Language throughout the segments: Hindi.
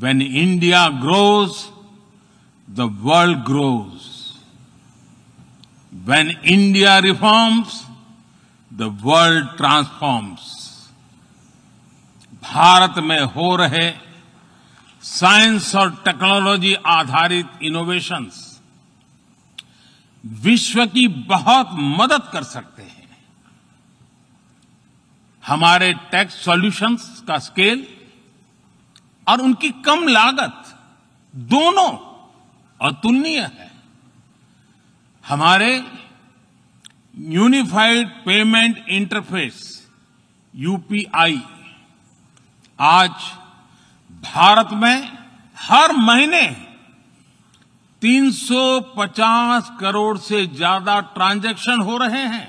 When India grows, the world grows. When India reforms, the world transforms. Bharat में हो रहे साइंस और टेक्नोलॉजी आधारित इनोवेशंस विश्व की बहुत मदद कर सकते हैं हमारे टैक्स सॉल्यूशंस का स्केल और उनकी कम लागत दोनों अतुलनीय है हमारे यूनिफाइड पेमेंट इंटरफेस यूपीआई आज भारत में हर महीने 350 करोड़ से ज्यादा ट्रांजैक्शन हो रहे हैं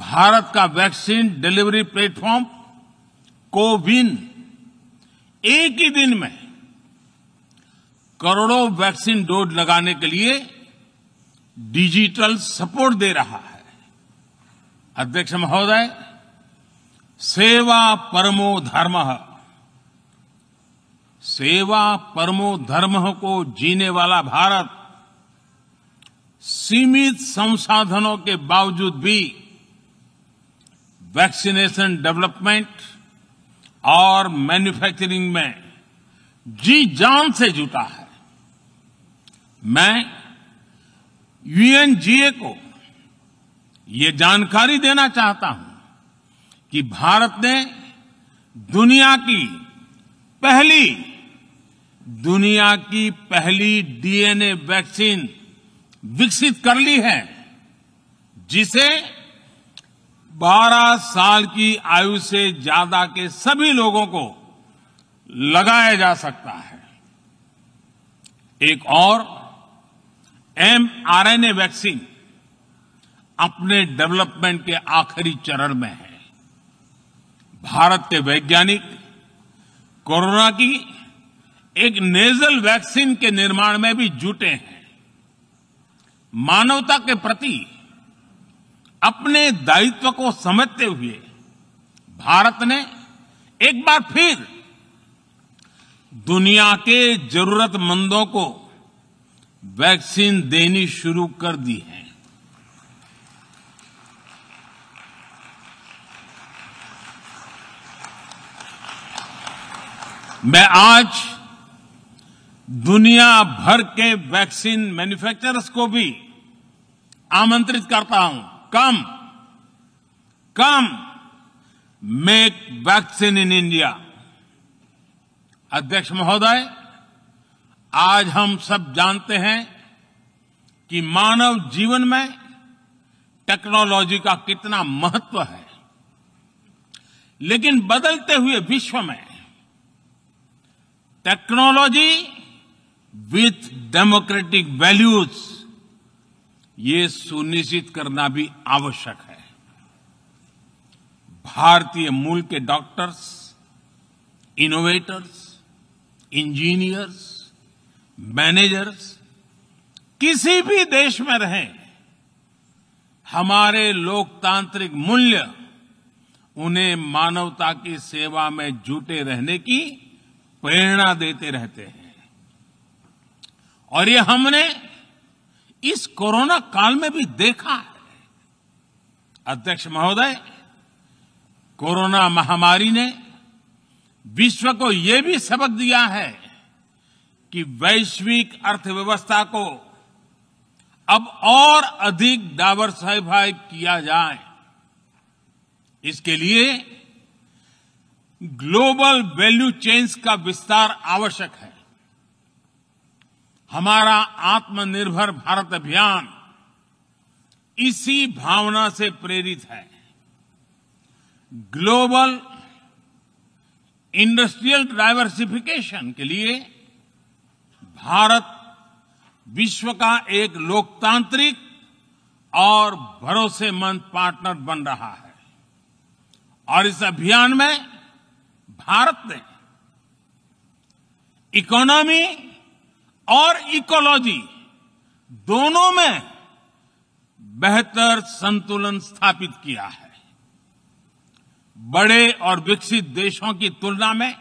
भारत का वैक्सीन डिलीवरी प्लेटफॉर्म कोविन एक ही दिन में करोड़ों वैक्सीन डोज लगाने के लिए डिजिटल सपोर्ट दे रहा है अध्यक्ष महोदय सेवा परमो धर्म सेवा परमो धर्म को जीने वाला भारत सीमित संसाधनों के बावजूद भी वैक्सीनेशन डेवलपमेंट और मैन्युफैक्चरिंग में जी जान से जुटा है मैं यूएनजीए को ये जानकारी देना चाहता हूं कि भारत ने दुनिया की पहली दुनिया की पहली डीएनए वैक्सीन विकसित कर ली है जिसे 12 साल की आयु से ज्यादा के सभी लोगों को लगाया जा सकता है एक और एमआरएनए वैक्सीन अपने डेवलपमेंट के आखिरी चरण में है भारत के वैज्ञानिक कोरोना की एक नेजल वैक्सीन के निर्माण में भी जुटे हैं मानवता के प्रति अपने दायित्व को समझते हुए भारत ने एक बार फिर दुनिया के जरूरतमंदों को वैक्सीन देनी शुरू कर दी है मैं आज दुनिया भर के वैक्सीन मैन्युफैक्चरर्स को भी आमंत्रित करता हूं come come make vaccine in India अध्यक्ष महोदय आज हम सब जानते हैं कि मानव जीवन में टेक्नोलॉजी का कितना महत्व है लेकिन बदलते हुए विश्व में टेक्नोलॉजी विथ डेमोक्रेटिक वैल्यूज़ ये सुनिश्चित करना भी आवश्यक है भारतीय मूल के डॉक्टर्स इनोवेटर्स इंजीनियर्स मैनेजर्स किसी भी देश में रहें हमारे लोकतांत्रिक मूल्य उन्हें मानवता की सेवा में जुटे रहने की प्रेरणा देते रहते हैं और ये हमने इस कोरोना काल में भी देखा है अध्यक्ष महोदय कोरोना महामारी ने विश्व को यह भी सबक दिया है कि वैश्विक अर्थव्यवस्था को अब और अधिक डाइवर्सिफाई किया जाए इसके लिए ग्लोबल वैल्यू चेन्स का विस्तार आवश्यक है हमारा आत्मनिर्भर भारत अभियान इसी भावना से प्रेरित है ग्लोबल इंडस्ट्रियल डाइवर्सिफिकेशन के लिए भारत विश्व का एक लोकतांत्रिक और भरोसेमंद पार्टनर बन रहा है और इस अभियान में भारत ने इकोनॉमी और इकोलॉजी दोनों में बेहतर संतुलन स्थापित किया है बड़े और विकसित देशों की तुलना में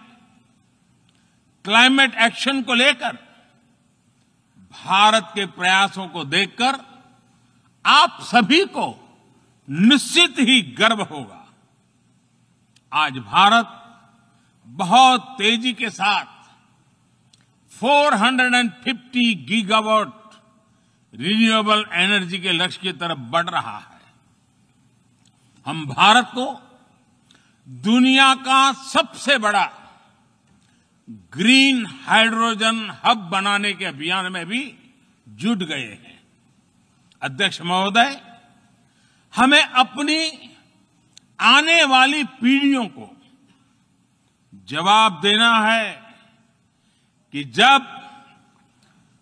क्लाइमेट एक्शन को लेकर भारत के प्रयासों को देखकर आप सभी को निश्चित ही गर्व होगा आज भारत बहुत तेजी के साथ 450 गीगावाट रिन्यूएबल एनर्जी के लक्ष्य की तरफ बढ़ रहा है हम भारत को दुनिया का सबसे बड़ा ग्रीन हाइड्रोजन हब बनाने के अभियान में भी जुट गए हैं अध्यक्ष महोदय हमें अपनी आने वाली पीढ़ियों को जवाब देना है कि जब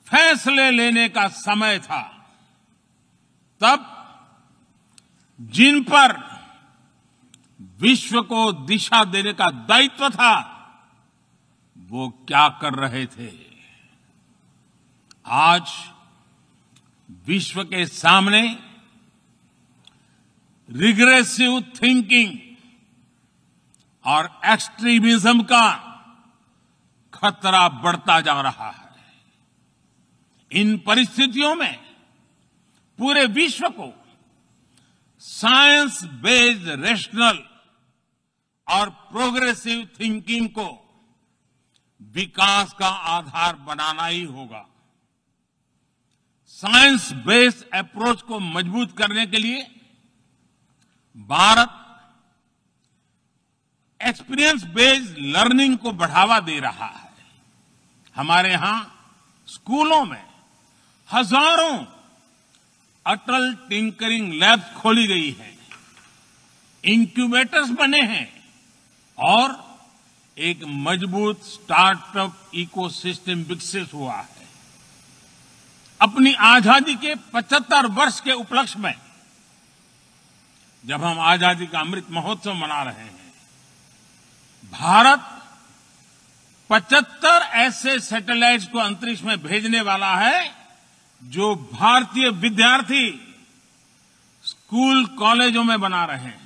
फैसले लेने का समय था तब जिन पर विश्व को दिशा देने का दायित्व था वो क्या कर रहे थे आज विश्व के सामने रिग्रेसिव थिंकिंग और एक्सट्रीमिज्म का खतरा बढ़ता जा रहा है इन परिस्थितियों में पूरे विश्व को साइंस बेस्ड रेशनल और प्रोग्रेसिव थिंकिंग को विकास का आधार बनाना ही होगा साइंस बेस्ड अप्रोच को मजबूत करने के लिए भारत एक्सपीरियंस बेस्ड लर्निंग को बढ़ावा दे रहा है हमारे यहां स्कूलों में हजारों अटल टिंकरिंग लैब खोली गई है इंक्यूबेटर्स बने हैं और एक मजबूत स्टार्टअप इकोसिस्टम विकसित हुआ है अपनी आजादी के 75 वर्ष के उपलक्ष्य में जब हम आजादी का अमृत महोत्सव मना रहे हैं भारत पचहत्तर ऐसे सैटेलाइट्स को अंतरिक्ष में भेजने वाला है जो भारतीय विद्यार्थी स्कूल कॉलेजों में बना रहे हैं